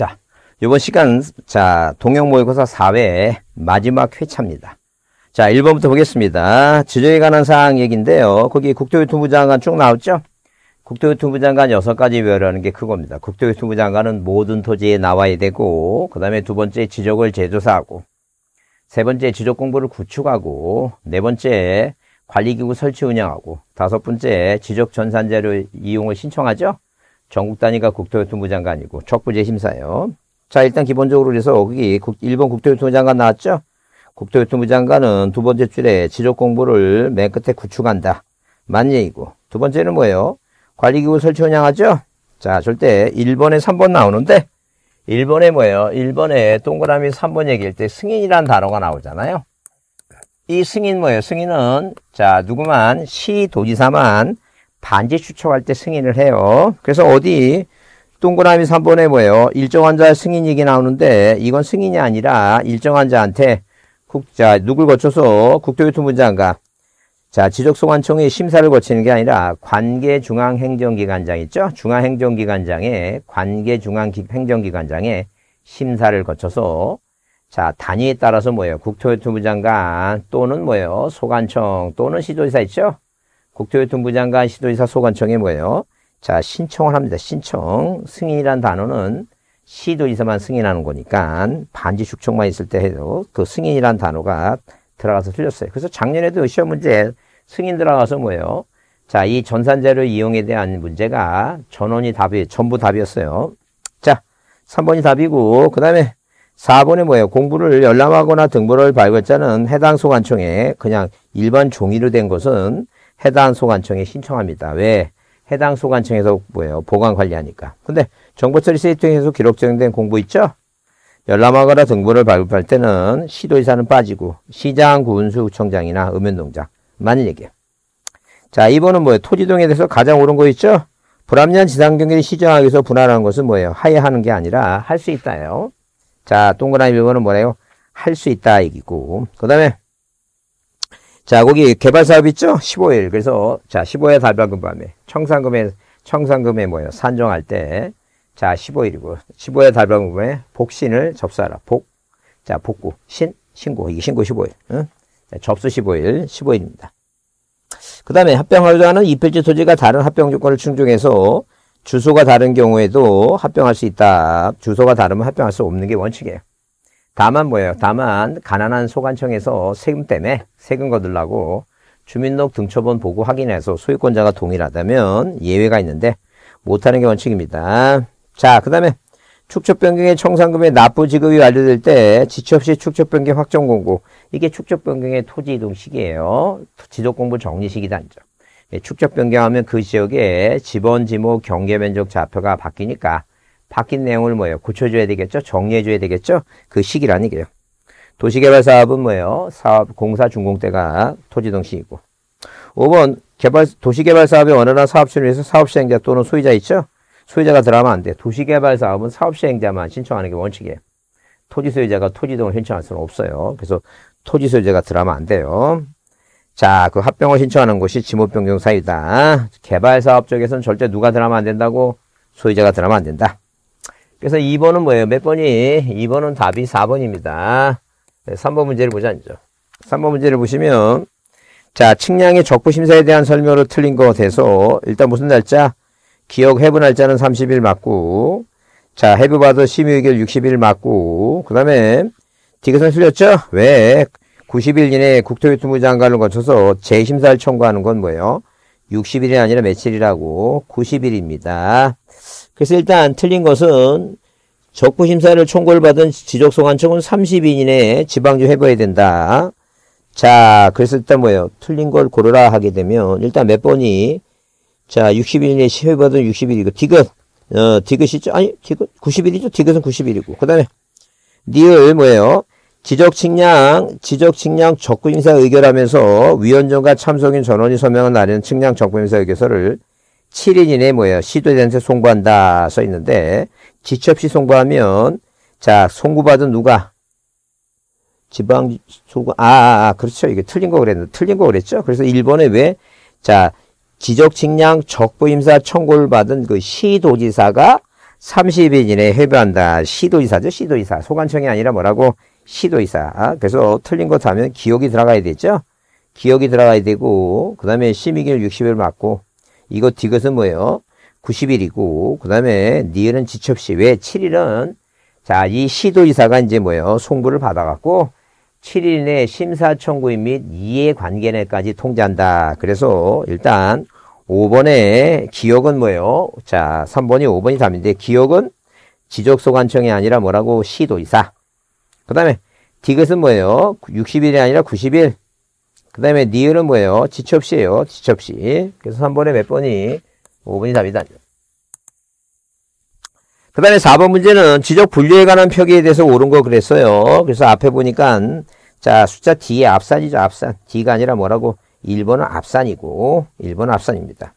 자, 이번 시간, 자, 동영 모의고사 4회 마지막 회차입니다. 자, 1번부터 보겠습니다. 지정에 관한 사항 얘기인데요. 거기 국토교통부 장관 쭉 나왔죠? 국토교통부 장관 6가지 외라는 게 그겁니다. 국토교통부 장관은 모든 토지에 나와야 되고, 그 다음에 두 번째 지적을 재조사하고, 세 번째 지적 공부를 구축하고, 네 번째 관리기구 설치 운영하고, 다섯 번째 지적 전산자료 이용을 신청하죠? 전국 단위가 국토교통부 장관이고 척부재 심사요. 자 일단 기본적으로 그래서 거기 일본 국토교통부 장관 나왔죠. 국토교통부 장관은 두 번째 줄에 지적 공부를 맨 끝에 구축한다. 만 얘기고 두 번째는 뭐예요? 관리기구 설치 운영하죠. 자 절대 1번에 3번 나오는데 1번에 뭐예요? 1번에 동그라미 3번 얘기할 때 승인이란 단어가 나오잖아요. 이 승인 뭐예요? 승인은 자 누구만 시도지사만 반지 추척할 때 승인을 해요. 그래서 어디 동그라미 3번에 뭐예요? 일정한 자의 승인 얘기 나오는데 이건 승인이 아니라 일정한 자한테 국자 누굴 거쳐서 국토교통부장관 자 지적소관청이 심사를 거치는 게 아니라 관계중앙행정기관장 있죠? 중앙행정기관장에 관계중앙행정기관장에 심사를 거쳐서 자 단위에 따라서 뭐예요? 국토교통부 장관 또는 뭐예요? 소관청 또는 시도지사 있죠? 국토교통부 장관, 시도지사, 소관청에 뭐예요? 자, 신청을 합니다. 신청. 승인이란 단어는 시도지사만 승인하는 거니까 반지 축청만 있을 때 해도 그 승인이란 단어가 들어가서 틀렸어요. 그래서 작년에도 시험 문제 승인 들어가서 뭐예요? 자, 이 전산재료 이용에 대한 문제가 전원이 답이, 전부 답이었어요. 자, 3번이 답이고, 그 다음에 4번에 뭐예요? 공부를 열람하거나 등본을 발급자는 해당 소관청에 그냥 일반 종이로 된 것은 해당 소관청에 신청합니다. 왜? 해당 소관청에서 뭐예요? 보관 관리하니까. 근데 정보처리 시스템에서 기록 적용된 공부 있죠? 열람하거나 등본을 발급할 때는 시도의사는 빠지고 시장, 군수구청장이나 읍면동장만 얘기해요. 자, 이번은 뭐예요? 토지동에 대해서 가장 옳은 거 있죠? 불합리한 지상경계를 시정하기 위해서 분할하는 것은 뭐예요? 하해하는 게 아니라 할 수 있다요. 자, 동그라미 1번은 뭐래요? 할 수 있다 얘기고. 그 다음에 자, 거기 개발 사업 있죠? 15일. 그래서 자, 15일 달방금 밤에 청산금에 청산금에 뭐예요? 산정할 때 자, 15일이고 15일 달방금 밤에 복신을 접수하라. 복. 자, 복구. 신 신고. 이게 신고 15일. 응? 자, 접수 15일. 15일입니다. 그 다음에 합병하자는 이필지 토지가 다른 합병 조건을 충족해서 주소가 다른 경우에도 합병할 수 있다. 주소가 다르면 합병할 수 없는 게 원칙이에요. 다만 뭐예요? 다만 가난한 소관청에서 세금 때문에 세금 거들라고 주민록 등 등초본 보고 확인해서 소유권자가 동일하다면 예외가 있는데 못하는 게 원칙입니다. 자, 그 다음에 축적 변경의 청산금의 납부 지급이 완료될 때 지체 없이 축적 변경 확정 공고 이게 축적 변경의 토지 이동 시기예요. 지도 공부 정리 시기단죠. 예, 축적 변경하면 그지역에 지번 지목 경계 면적 좌표가 바뀌니까 바뀐 내용을 뭐예요? 고쳐줘야 되겠죠? 정리해줘야 되겠죠? 그시기란는 얘기예요. 도시개발 사업은 뭐예요? 사업, 공사, 준공 때가 토지등식이고. 5번, 개발, 도시개발 사업의 원활한 사업 체를위해서 사업 시행자 또는 소유자 있죠? 소유자가 들어가면 안 돼. 도시개발 사업은 사업 시행자만 신청하는 게 원칙이에요. 토지 소유자가 토지 등을 신청할 수는 없어요. 그래서 토지 소유자가 들어가면 안 돼요. 자, 그 합병을 신청하는 곳이 지목변경 사이다 개발 사업 쪽에서는 절대 누가 들어가면 안 된다고? 소유자가 들어가면 안 된다. 그래서 2번은 뭐예요? 몇 번이? 2번은 답이 4번입니다. 3번 문제를 보자, 이제. 3번 문제를 보시면, 자, 측량의 적부심사에 대한 설명으로 틀린 거 돼서, 일단 무슨 날짜? 기억 해부 날짜는 30일 맞고, 자, 해부 받은 심의의결 60일 맞고, 그 다음에, 디귿은 틀렸죠? 왜? 90일 이내에 국토교통부 장관을 거쳐서 재심사를 청구하는 건 뭐예요? 60일이 아니라 며칠이라고? 90일입니다. 그래서 일단 틀린 것은 적부심사를 총괄 받은 지적소관청은 30인 이내에 지방주 해봐야 된다. 자, 그래서 일단 뭐예요? 틀린 걸 고르라 하게 되면 일단 몇 번이 자, 60일 이내에 해받은 60일이고 디귿 어, 디귿이죠? 아니, 디귿 90일이죠? 디귿은 90일이고 그 다음에 니을 뭐예요? 지적 측량, 지적 측량 적부임사 의결하면서 위원장과 참석인 전원이 서명한 날에는 측량 적부임사 의결서를 7인 이내에 뭐예요? 시도대한테 송구한다 써 있는데 지체 없이 송구하면 자 송구받은 누가 지방 송구 아, 아, 아 그렇죠 이게 틀린 거 그랬는데 틀린 거 그랬죠 그래서 1번에 왜 자 지적 측량 적부 임사 청구를 받은 그 시도지사가 3 0인 이내에 회부한다 시도지사죠 시도지사 소관청이 아니라 뭐라고 시도지사 아, 그래서 틀린 거 하면 기억이 들어가야 되죠 기억이 들어가야 되고 그 다음에 심의기일 60일 맞고 이거 디귿은 뭐예요? 90일이고 그 다음에 니은은 지첩시 왜 7일은 자 이 시도이사가 이제 뭐예요? 송부를 받아갖고 7일 내 심사청구인 및 이해관계 내까지 통제한다. 그래서 일단 5번의 기억은 뭐예요? 자 3번이 5번이 답인데 기억은 지적소관청이 아니라 뭐라고 시도이사 그 다음에 디귿은 뭐예요? 60일이 아니라 90일 그 다음에 니은은 뭐예요? 지첩시예요. 지첩시. 그래서 3번에 몇 번이? 5번이 답이다. 그 다음에 4번 문제는 지적 분류에 관한 표기에 대해서 옳은 거 그랬어요. 그래서 앞에 보니까 자 숫자 D의 앞산이죠. 앞산. D가 아니라 뭐라고? 1번은 앞산이고 1번은 앞산입니다.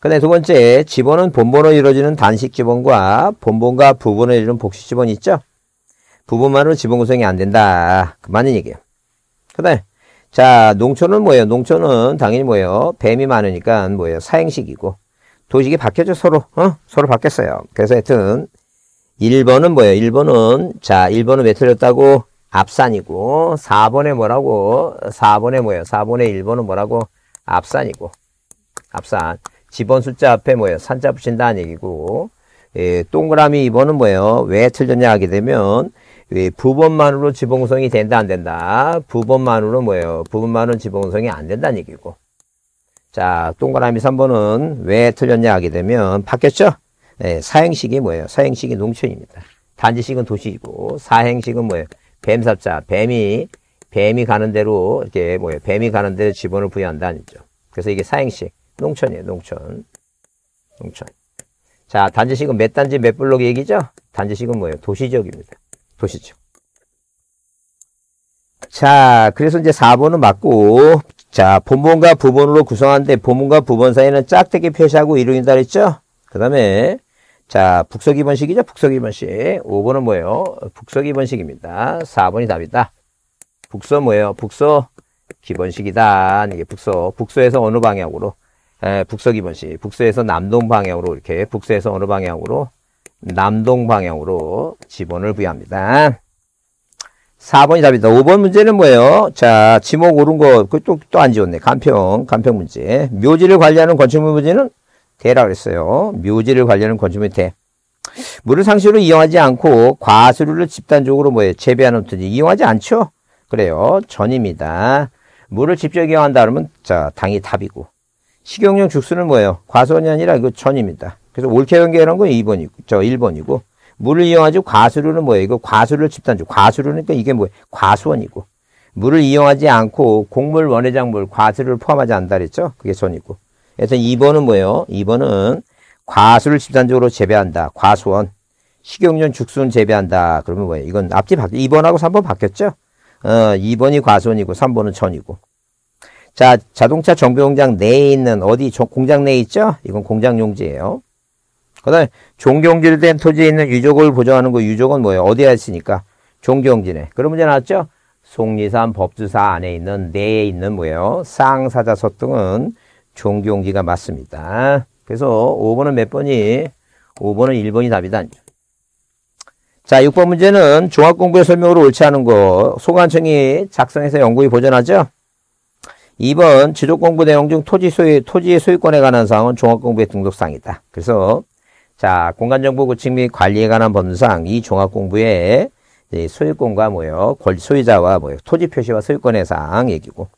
그 다음에 두 번째 지번은 본본으로 이루어지는 단식 지번과 본본과 부분으로 이루는 복식 지번이 있죠. 부분만으로 지번 구성이 안 된다. 그 맞는 얘기예요. 그 다음에 자, 농촌은 뭐예요? 농촌은 당연히 뭐예요? 뱀이 많으니까 뭐예요? 사행식이고. 도식이 바뀌었죠, 서로. 어? 서로 바뀌었어요. 그래서 하여튼, 1번은 뭐예요? 1번은, 자, 1번은 왜 틀렸다고? 앞산이고, 4번에 뭐라고? 4번에 뭐예요? 4번에 1번은 뭐라고? 앞산이고. 앞산. 지번 숫자 앞에 뭐예요? 산자 붙인다는 얘기고, 예, 동그라미 2번은 뭐예요? 왜 틀렸냐 하게 되면, 부분만으로 지봉 구성이 된다 안 된다 부분만으로 뭐예요 부분만은지봉 구성이 안 된다는 얘기고 자 동그라미 3번은 왜 틀렸냐 하게 되면 바뀌었죠 네, 예, 사행식이 뭐예요 사행식이 농촌입니다 단지식은 도시이고 사행식은 뭐예요 뱀삽자 뱀이 뱀이 가는 대로 이렇게 뭐예요 뱀이 가는 대로 지번을 부여한다는 거죠 그래서 이게 사행식 농촌이에요 농촌 농촌 자 단지식은 몇 단지 몇 블록 얘기죠 단지식은 뭐예요 도시적입니다 보시죠. 자, 그래서 이제 4번은 맞고, 자, 본본과 부본으로 구성한데, 본본과 부본 사이는 짝대기 표시하고 이루인다 그랬죠? 그 다음에, 자, 북서기번식이죠? 북서기번식. 5번은 뭐예요? 북서기번식입니다. 4번이 답이다. 북서 뭐예요? 북서 기번식이다. 이게 북서. 북서에서 어느 방향으로? 에, 북서 기번식. 북서에서 남동 방향으로 이렇게 북서에서 어느 방향으로 남동 방향으로 지번을 부여합니다. 4번이 답이다 5번 문제는 뭐예요? 자, 지목 오른 거, 그또또안 지웠네. 간평, 간평 문제. 묘지를 관리하는 건축물 문제는 대라 그랬어요. 묘지를 관리하는 건축물 대. 물을 상시로 이용하지 않고 과수류를 집단적으로 뭐예요? 재배하는 등지 이용하지 않죠? 그래요. 전입니다. 물을 직접 이용한다 그러면 자, 당이 답이고. 식용유 죽순은 뭐예요? 과수원이 아니라 이거 그 전입니다. 그래서 올케 연계라는건 2번이고, 저 1번이고, 물을 이용하지 과수류는 뭐예요? 이거 과수를 집단주. 과수류니까 그러니까 이게 뭐예요? 과수원이고. 물을 이용하지 않고 곡물, 원해작물, 과수를 포함하지 않다 는 그랬죠? 그게 손이고 그래서 2번은 뭐예요? 2번은 과수를 집단적으로 재배한다. 과수원. 식용유 죽순 재배한다. 그러면 뭐예요? 이건 앞뒤 바뀌, 2번하고 3번 바뀌었죠? 어, 2번이 과수원이고 3번은 전이고. 자, 자동차 정비공장 내에 있는 어디 공장 내에 있죠? 이건 공장용지예요. 그 다음에 종경질된 토지에 있는 유족을 보정하는 거 유족은 뭐예요? 어디에 있으니까? 종경지네. 그런 문제 나왔죠? 송리산 법주사 안에 있는 내에 있는 뭐예요? 쌍사자석 등은 종경지가 맞습니다. 그래서 5번은 몇 번이? 5번은 1번이 답이다. 자, 6번 문제는 종합공부의 설명으로 옳지 않은 거 소관청이 작성해서 연구에 보전하죠 2번 지적공부 내용 중 토지 소유, 토지의 소유권에 관한 사항은 종합공부의 등록사항이다. 그래서 자 공간정보 구축 및 관리에 관한 법률상 이종합공부의 소유권과 뭐요 권리 소유자와 뭐요 토지 표시와 소유권의 사항 얘기고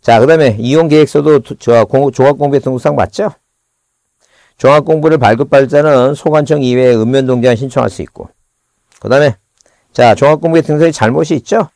자그 다음에 이용계획서도 종합공부의 등록사항 맞죠? 종합공부를 발급받을 자는 소관청 이외에 읍면동제한 신청할 수 있고 그 다음에 자 종합공부의 등록사항이 잘못이 있죠?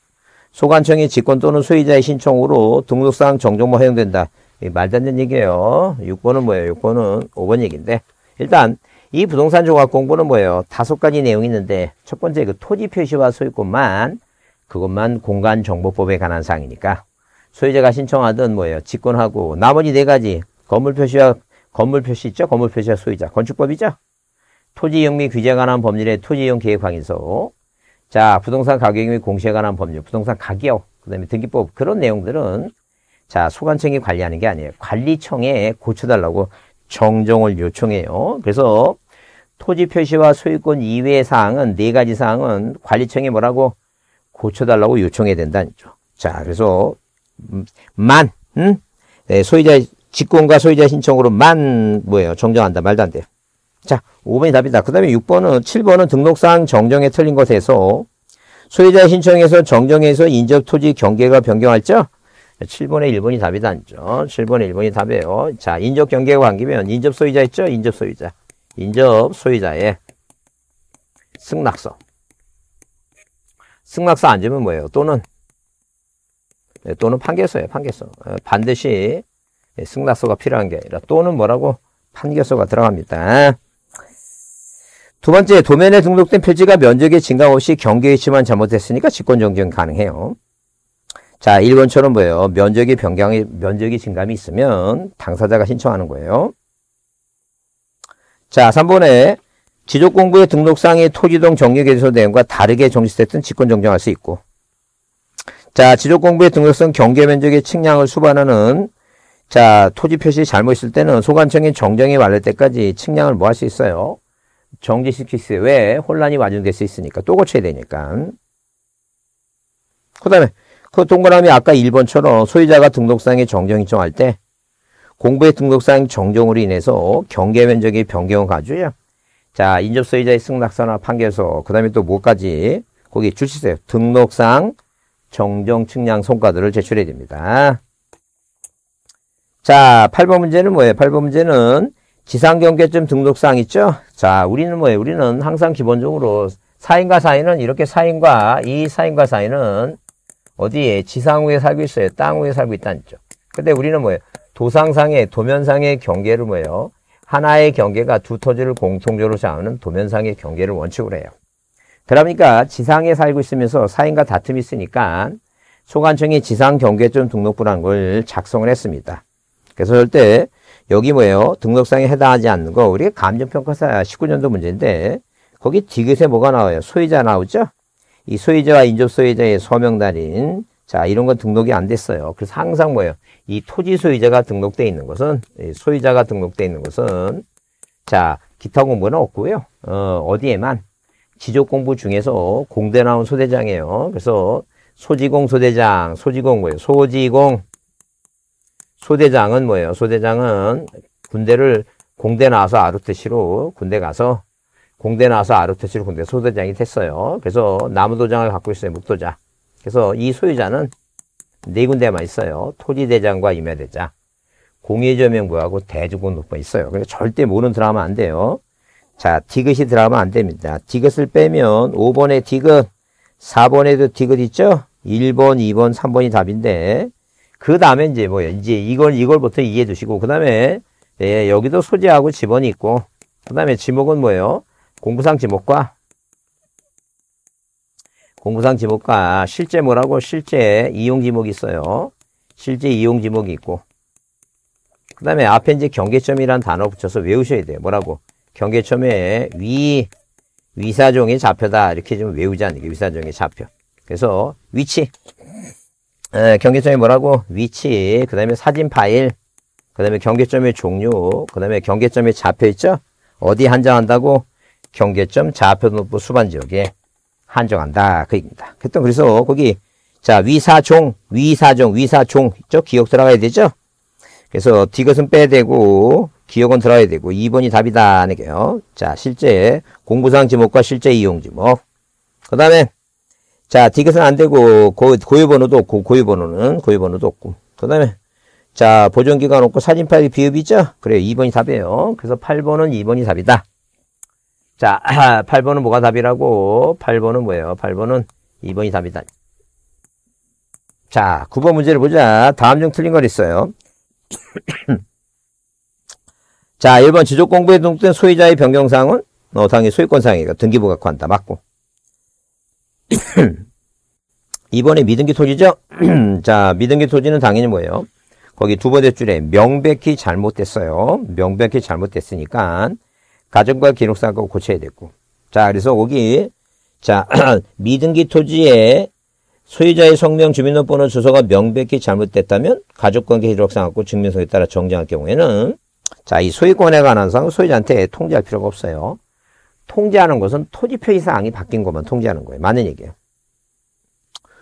소관청의 직권 또는 소유자의 신청으로 등록사항 정정만 허용된다. 말도 안 되는 얘기예요. 6번은 뭐예요? 6번은 5번 얘기인데 일단 이 부동산 조합 공부는 뭐예요? 다섯 가지 내용이 있는데 첫 번째 그 토지 표시와 소유권만 그것만 공간정보법에 관한 사항이니까 소유자가 신청하든 뭐예요? 직권하고 나머지 네 가지 건물 표시와 건물 표시 있죠? 건물 표시와 소유자 건축법이죠? 토지 이용및 규제 관한 법률의 토지 이용 계획 방인소 자, 부동산 가격 및 공시에 관한 법률, 부동산 가격, 그 다음에 등기법 그런 내용들은 자, 소관청이 관리하는 게 아니에요. 관리청에 고쳐달라고 정정을 요청해요. 그래서 토지 표시와 소유권 이외의 사항은 네 가지 사항은 관리청에 뭐라고 고쳐달라고 요청해야 된다죠. 는거 자, 그래서 음, 만, 음? 네, 소유자 직권과 소유자 신청으로 만 뭐예요? 정정한다 말도 안 돼요. 자, 5번이 답이다. 그 다음에 6번은, 7번은 등록사항 정정에 틀린 것에서 소유자 신청에서 정정에서 인접 토지 경계가 변경할죠? 7번에 1번이 답이 다죠 7번에 1번이 답이에요. 자, 인접 경계가 관계면 인접 소유자 있죠? 인접 소유자. 인접 소유자의 승낙서. 승낙서 안 주면 뭐예요? 또는 네, 또는 판결서예요. 판결서. 어, 반드시 승낙서가 필요한 게 아니라 또는 뭐라고 판결서가 들어갑니다. 두 번째, 도면에 등록된 표지가 면적의 증가 없이 경계 위치만 잘못됐으니까 직권 정경 가능해요. 자, 1번처럼 뭐예요? 면적의 변경이, 면적이 증감이 있으면 당사자가 신청하는 거예요. 자, 3번에 지적공부의 등록상의 토지동 정리개조 내용과 다르게 정지됐던 직권 정정할 수 있고. 자, 지적공부의 등록성 경계면적의 측량을 수반하는 자, 토지 표시 잘못 있을 때는 소관청인 정정이 말릴 때까지 측량을 뭐 할 수 있어요? 정지시킬 수, 왜? 혼란이 와중될 수 있으니까. 또 고쳐야 되니까. 그 다음에, 그 동그라미 아까 1번처럼 소유자가 등록상항에 정정 신정할때 공부의 등록상 정정으로 인해서 경계 면적의 변경을 가져요. 자, 인접 소유자의 승낙서나 판결서, 그 다음에 또 뭐까지? 거기 주치세요등록상 정정 측량 성과들을 제출해야 됩니다. 자, 8번 문제는 뭐예요? 8번 문제는 지상경계점 등록사항 있죠? 자, 우리는 뭐예요? 우리는 항상 기본적으로 사인과 사인은 이렇게 사인과 이 사인과 사인은 어디에 지상 위에 살고 있어요. 땅 위에 살고 있다는 죠 근데 우리는 뭐예요? 도상상의 도면상의 경계를 뭐예요? 하나의 경계가 두 토지를 공통적으로 잡는 도면상의 경계를 원칙으로 해요. 그러니까 지상에 살고 있으면서 사인과 다툼이 있으니까 소관청이 지상 경계점 등록부라는 걸 작성을 했습니다. 그래서 절대 여기 뭐예요? 등록상에 해당하지 않는 거. 우리 가 감정평가사 19년도 문제인데 거기 디귿에 뭐가 나와요? 소유자 나오죠? 이 소유자와 인접소유자의 서명달인 자 이런 건 등록이 안 됐어요. 그래서 항상 뭐예요? 이 토지 소유자가 등록돼 있는 것은 소유자가 등록돼 있는 것은 자 기타 공부는 없고요. 어, 어디에만 지적 공부 중에서 공대 나온 소대장이에요. 그래서 소지공 소대장, 소지공 뭐예요? 소지공 소대장은 뭐예요? 소대장은 군대를 공대 나와서 아르테시로 군대 가서 공대 나와서 아르테시로 군대 소대장이 됐어요. 그래서 나무도장을 갖고 있어요. 목도장 그래서 이 소유자는 네 군데만 있어요. 토지대장과 임야대장. 공예저명부하고 대주공높부 있어요. 그러니까 절대 모르는 드라마 안 돼요. 자, 디귿이 드라마 안 됩니다. 디귿을 빼면 5번에 디귿, 4번에도 디귿 있죠? 1번, 2번, 3번이 답인데 그 다음에 이제 뭐예요? 이제 이걸, 이걸부터 이해해 주시고, 그 다음에, 예, 여기도 소재하고 지번이 있고, 그 다음에 지목은 뭐예요? 공부상 지목과, 공부상 지목과 실제 뭐라고? 실제 이용 지목이 있어요. 실제 이용 지목이 있고, 그 다음에 앞에 이제 경계점이란 단어 붙여서 외우셔야 돼요. 뭐라고? 경계점에 위, 위사종이 좌표다. 이렇게 좀외우지않는게위사종이 좌표. 그래서 위치, 에, 예, 경계점이 뭐라고? 위치, 그 다음에 사진 파일, 그 다음에 경계점의 종류, 그 다음에 경계점이잡혀 있죠? 어디 한정한다고? 경계점 좌표 높부 수반 지역에 한정한다. 그 얘기입니다. 그래서 거기 자 위사종, 위사종, 위사종 저 기억 들어가야 되죠? 그래서 디귿은 빼야 되고 기억은 들어야 되고 2번이 답이다. 하는 게요. 자 실제 공부상 지목과 실제 이용 지목 그 다음에 자, 디귿은 안 되고, 고, 고유번호도 없고, 고유번호는, 고유번호도 없고. 그 다음에, 자, 보존기간 없고, 사진 파일 비읍이 죠 그래요. 2번이 답이에요. 그래서 8번은 2번이 답이다. 자, 8번은 뭐가 답이라고? 8번은 뭐예요? 8번은 2번이 답이다. 자, 9번 문제를 보자. 다음 중 틀린 걸 있어요. 자, 1번 지적 공부에 등록된 소유자의 변경사항은 어, 당연히 소유권사항이니까 등기부 갖고 한다. 맞고. 이번에 미등기 토지죠 자, 미등기 토지는 당연히 뭐예요? 거기 두 번째 줄에 명백히 잘못됐어요. 명백히 잘못됐으니까 가정과 기록사고 고쳐야 됐고. 자, 그래서 거기 자, 미등기 토지에 소유자의 성명, 주민등록번호, 주소가 명백히 잘못됐다면 가족관계 기록상 하고 증명서에 따라 정정할 경우에는 자, 이 소유권에 관한 사항 소유자한테 통지할 필요가 없어요. 통제하는 것은 토지표기 사항이 바뀐 것만 통제하는 거예요. 맞는 얘기예요.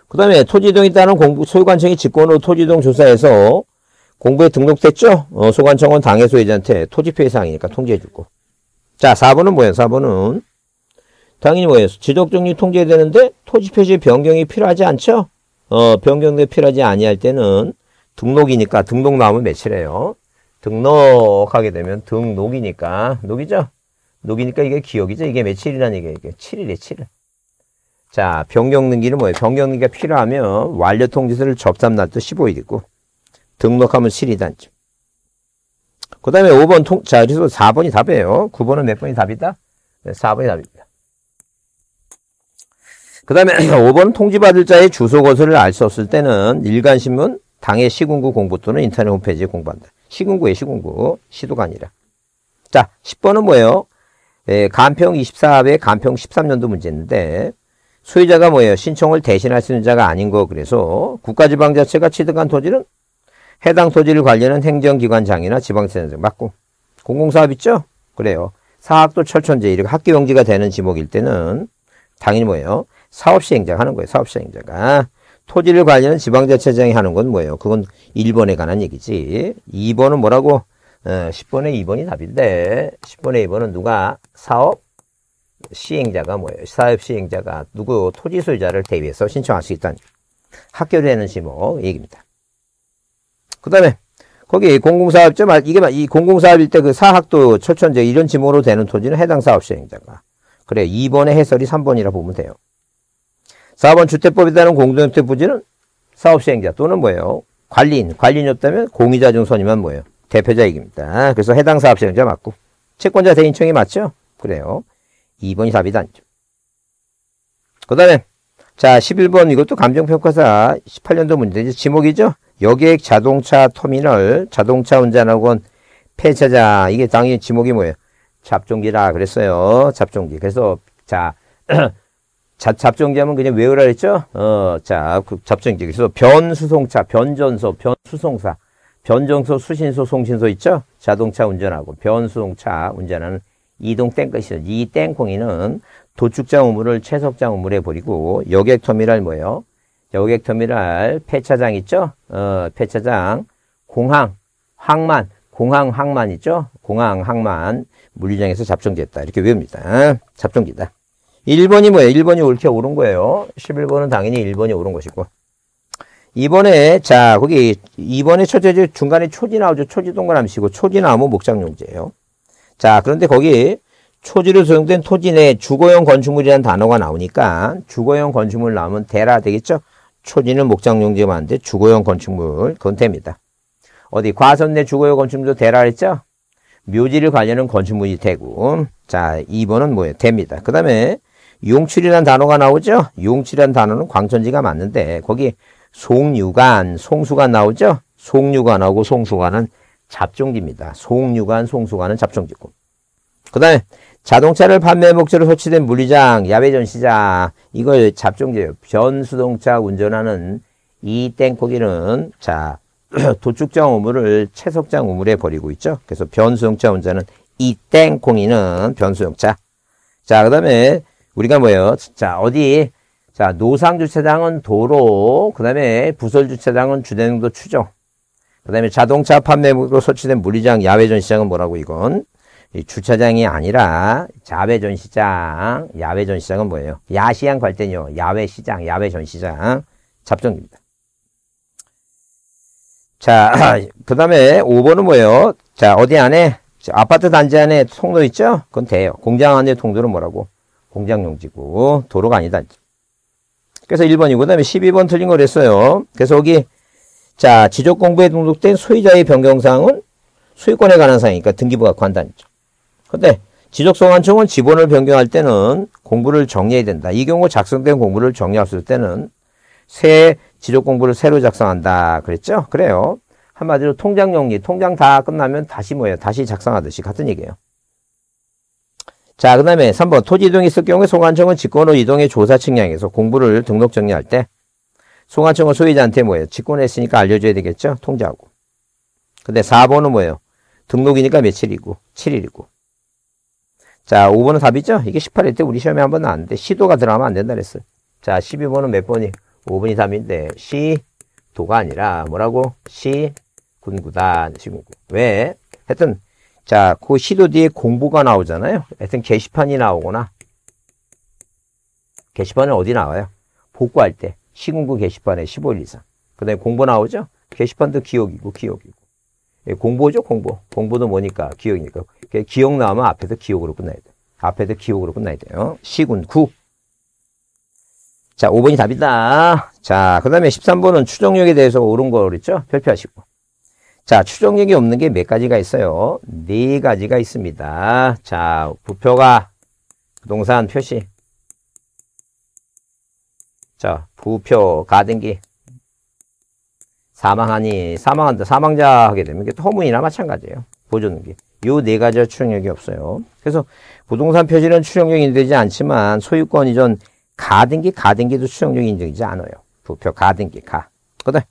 그 다음에 토지동에 따른 공부, 소유관청이 직권으로 토지동 조사해서 공부에 등록됐죠? 어, 소관청은 당해 소유자한테 토지표기 사항이니까 통제해주고. 자, 4번은 뭐예요? 4번은 당연히 뭐예요? 지적정리 통제되는데 토지표시 변경이 필요하지 않죠? 어, 변경돼 필요하지 아니할 때는 등록이니까 등록 나오면 며칠해요 등록하게 되면 등록이니까 녹이죠? 녹이니까 이게 기억이죠. 이게 며칠이라는 얘기예요. 이게 7일이에요. 7일. 자, 변경 등기는 뭐예요? 변경 등기가 필요하면 완료 통지서를 접수한 날도 1 5일있고 등록하면 7일 단축. 그 다음에 5번 통, 자, 그래서 4번이 답이에요. 9번은 몇 번이 답이다? 네, 4번이 답입니다. 그 다음에 5번 통지받을 자의 주소 거수를알 수 없을 때는 일간신문, 당해 시군구 공부 또는 인터넷 홈페이지에 공부한다. 시군구에 시군구, 시도가 아니라. 자, 10번은 뭐예요? 예, 간평 24합의 간평 13년도 문제인데 소유자가 뭐예요? 신청을 대신할 수 있는 자가 아닌 거 그래서 국가지방자체가 취득한 토지는 해당 토지를 관리하는 행정기관장이나 지방세정 맞고 공공사업 있죠? 그래요. 사학도 철천제 이렇게 학교용지가 되는 지목일 때는 당연히 뭐예요? 사업시행자가 하는 거예요. 사업시행자가. 토지를 관리하는 지방자치장이 하는 건 뭐예요? 그건 1번에 관한 얘기지. 2번은 뭐라고? 10번에 어, 2번이 답인데 10번에 2번은 누가 사업 시행자가 뭐예요? 사업 시행자가 누구 토지 소유자를 대비해서 신청할 수 있다는 학교되는 지목 뭐 얘기입니다. 그 다음에 거기 공공사업점 이게 이 공공사업일 때 그 사학도 철천제 이런 지목으로 되는 토지는 해당 사업 시행자가 그래 2번의 해설이 3번이라 보면 돼요. 4번 주택법에 따른 공동주택 부지는 사업 시행자 또는 뭐예요? 관리인 관리인이 없다면 공유자 중선이면 뭐예요? 대표자 얘기입니다. 그래서 해당 사업 시행자 맞고 채권자 대인청이 맞죠? 그래요. 2번이 답이 단죠. 그 다음에 자 11번 이것도 감정평가사 18년도 문제지 지목이죠. 여객 자동차 터미널 자동차 운전학원 폐차자 이게 당연히 지목이 뭐예요? 잡종기라 그랬어요. 잡종기. 그래서 자 자, 잡종기하면 그냥 외우라 그랬죠? 어, 자, 그 잡종기. 그래서 변수송차, 변전소, 변수송사. 변정소, 수신소, 송신소 있죠? 자동차 운전하고 변수동차 운전하는 이동 땡볕시죠이 땡콩이는 도축장 우물을 채석장 우물에 버리고 여객터미널 뭐예요? 여객터미널 폐차장 있죠? 어, 폐차장, 공항, 항만, 공항 항만 있죠? 공항 항만 물류장에서 잡종됐다. 이렇게 외웁니다. 잡종기다. 1번이 뭐예요? 1번이 옳게 옳은 거예요. 11번은 당연히 1번이 옳은 것이고 이번에 자 거기 이번에 초지 중간에 초지 나오죠. 초지 동그라미시고 초지 나오면 목장용지예요. 자 그런데 거기 초지로 조형된 토지 내 주거용 건축물이라는 단어가 나오니까 주거용 건축물 나오면 대라 되겠죠. 초지는 목장용지가 맞는데 주거용 건축물 그건 됩니다. 어디 과선 내 주거용 건축물도 대라 했죠. 묘지를 관하는 건축물이 되고 자 2번은 뭐예요? 됩니다. 그 다음에 용출이라는 단어가 나오죠. 용출이라는 단어는 광천지가 맞는데 거기 송유관, 송수가 나오죠? 송유관하고 송수관은 잡종기입니다. 송유관, 송수관은 잡종기고. 그 다음에 자동차를 판매 목적으로 설치된 물리장, 야외 전시장, 이걸 잡종기예요 변수동차 운전하는 이 땡코기는, 자, 도축장 우물을 채석장 우물에 버리고 있죠. 그래서 변수동차 운전은 이 땡콩이는 변수동차. 자, 그 다음에 우리가 뭐예요? 자, 어디 자, 노상 주차장은 도로, 그 다음에 부설 주차장은 주대능도 추정. 그 다음에 자동차 판매로 설치된 무리장 야외 전시장은 뭐라고 이건? 주차장이 아니라 자외 전시장, 야외 전시장은 뭐예요? 야시장 갈때요 야외 시장, 야외 전시장 잡종입니다. 자, 그 다음에 5번은 뭐예요? 자, 어디 안에? 아파트 단지 안에 통로 있죠? 그건 돼요. 공장 안에 통로는 뭐라고? 공장 용지고 도로가 아니다. 그래서 1번이고 그 다음에 12번 틀린 걸 했어요. 그래서 여기 자 지적공부에 등록된 소유자의 변경사항은 소유권에 관한 사항이니까 그러니까 등기부가 관단이죠. 근데 지적소관청은 지번을 변경할 때는 공부를 정리해야 된다. 이 경우 작성된 공부를 정리할 때는 새 지적공부를 새로 작성한다. 그랬죠? 그래요. 한마디로 통장 정리, 통장 다 끝나면 다시 뭐예요? 다시 작성하듯이 같은 얘기예요. 자, 그 다음에 3번 토지 이동이 있을 경우에 소관청은 직권으로 이동해 조사 측량에서 공부를 등록 정리할 때 소관청은 소유자한테 뭐예요? 직권을 했으니까 알려줘야 되겠죠? 통지하고. 근데 4번은 뭐예요? 등록이니까 며칠이고 7일이고. 자, 5번은 답이죠? 이게 1 8일때 우리 시험에 한 번 나왔는데 시도가 들어가면 안 된다 그랬어요. 자, 12번은 몇 번이? 5번이 답인데 시도가 아니라 뭐라고? 시군구다. 시군구. 왜? 하여튼 자, 그 시도 뒤에 공부가 나오잖아요. 하여튼 게시판이 나오거나 게시판은 어디 나와요? 복구할 때 시군구 게시판에 15일 이상. 그 다음에 공부 나오죠? 게시판도 기억이고 기억이고. 예, 공부죠공부공부도 뭐니까 기억이니까. 기억 나오면 앞에서 기억으로 끝나야 돼. 앞에도 기억으로 끝나야 돼요. 시군 구. 자, 5번이 답이다. 자, 그 다음에 13번은 추정력에 대해서 옳은 거 그랬죠? 별표하시고. 자, 추정력이 없는 게 몇 가지가 있어요? 네 가지가 있습니다. 자, 부표가 부동산 표시. 자, 부표 가등기. 사망하니 사망한다. 사망자 하게 되면 이게 허문이나 마찬가지예요. 보조능기. 요 네 가지가 추정력이 없어요. 그래서 부동산 표시는 추정력이 인정되지 않지만 소유권 이전 가등기 가등기도 추정력이 인정되지 않아요. 부표 가등기 가. 그다음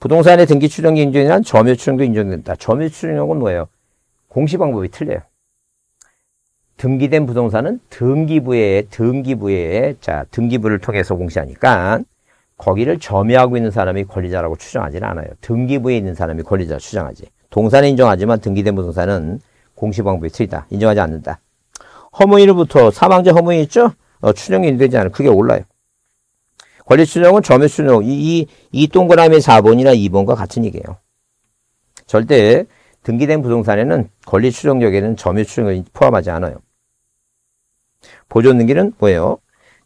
부동산의 등기 추정기 인정이란 점유 추정도 인정된다. 점유 추정력은 뭐예요? 공시 방법이 틀려요. 등기된 부동산은 등기부에 등기부에 자 등기부를 통해서 공시하니까 거기를 점유하고 있는 사람이 권리자라고 추정하지는 않아요. 등기부에 있는 사람이 권리자 추정하지. 동산에 인정하지만 등기된 부동산은 공시 방법이 틀리다. 인정하지 않는다. 허무인으로부터 사망자 허무인 있죠? 어, 추정이 인정 되지 않아. 요 그게 올라요. 권리순용은 점유순용, 이, 이, 이 동그라미 4번이나 2번과 같은 얘기예요. 절대 등기된 부동산에는 권리추정력에는 점유추정이 포함하지 않아요. 보존등기는 뭐예요?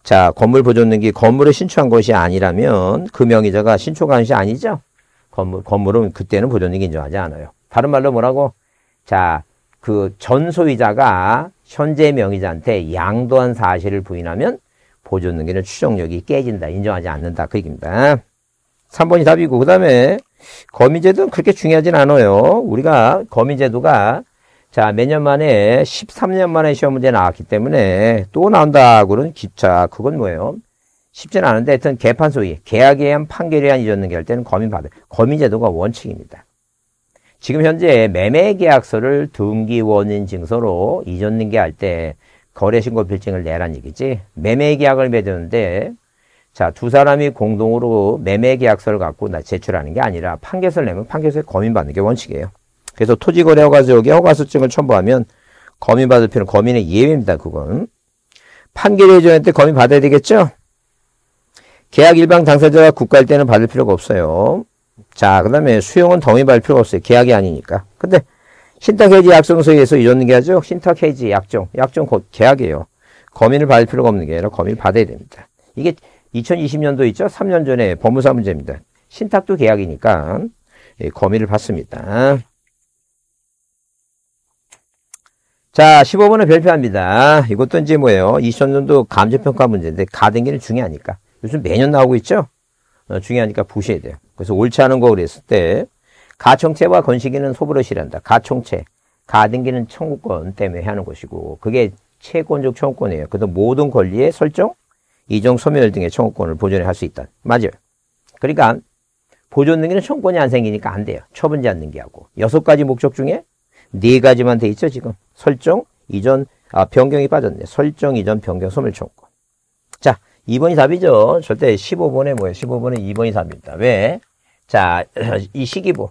자, 건물 보존등기, 건물을 신청한 것이 아니라면 그 명의자가 신청한 것이 아니죠? 건물, 건물은 그때는 보존등기 인정하지 않아요. 다른 말로 뭐라고? 자, 그 전 소유자가 현재 명의자한테 양도한 사실을 부인하면 보조 능계는 추정력이 깨진다, 인정하지 않는다 그 얘기입니다. 3번이 답이고 그 다음에 거미제도는 그렇게 중요하진 않아요. 우리가 거미제도가 자, 몇 년 만에 13년 만에 시험 문제 나왔기 때문에 또 나온다고는 기차 그건 뭐예요? 쉽진 않은데 하여튼 개판 소위 계약에 의한 판결에 의한 이전 능계할 때는 거민 받을 거민 제도가 원칙입니다. 지금 현재 매매 계약서를 등기 원인 증서로 잊었는 게할때 거래신고 빌증을 내란 얘기지. 매매계약을 맺었는데 자, 두 사람이 공동으로 매매계약서를 갖고 제출하는 게 아니라 판결서를 내면 판결서에 검인받는게 원칙이에요. 그래서 토지거래 허가지역에 허가수증을 첨부하면 검인받을 필요는 검인의 예외입니다. 그건. 판결 예정일 때 검인 받아야 되겠죠? 계약 일방 당사자가 국가일 때는 받을 필요가 없어요. 자, 그 다음에 수용은 동의 받을 필요가 없어요. 계약이 아니니까. 근데 신탁해지 약정서에서 이런게하죠 신탁해지 약정. 약정 계약이에요. 거민을 받을 필요가 없는 게 아니라 거민을 받아야 됩니다. 이게 2020년도 있죠? 3년 전에 법무사 문제입니다. 신탁도 계약이니까 예, 거민을 받습니다. 자, 15번은 별표합니다. 이것도 이제 뭐예요? 2000년도 감정평가 문제인데 가등기는 중요하니까. 요즘 매년 나오고 있죠? 어, 중요하니까 보셔야 돼요. 그래서 옳지 않은 거 그랬을 때 가총채와 건식이는 소부의시란다가총채 가등기는 청구권 때문에 하는 것이고 그게 채권적 청구권이에요. 그래서 모든 권리의 설정, 이종 소멸 등의 청구권을 보존할 수 있다. 맞아요. 그러니까 보존 등기는 청구권이 안 생기니까 안 돼요. 처분제 안 등기하고. 여섯 가지 목적 중에 네 가지만 돼 있죠, 지금. 설정, 이전, 아, 변경이 빠졌네. 설정, 이전, 변경, 소멸 청구권. 자, 2번이 답이죠. 절대 15번에 뭐예요? 15번에 2번이 답입니다. 왜? 자, 이 시기부.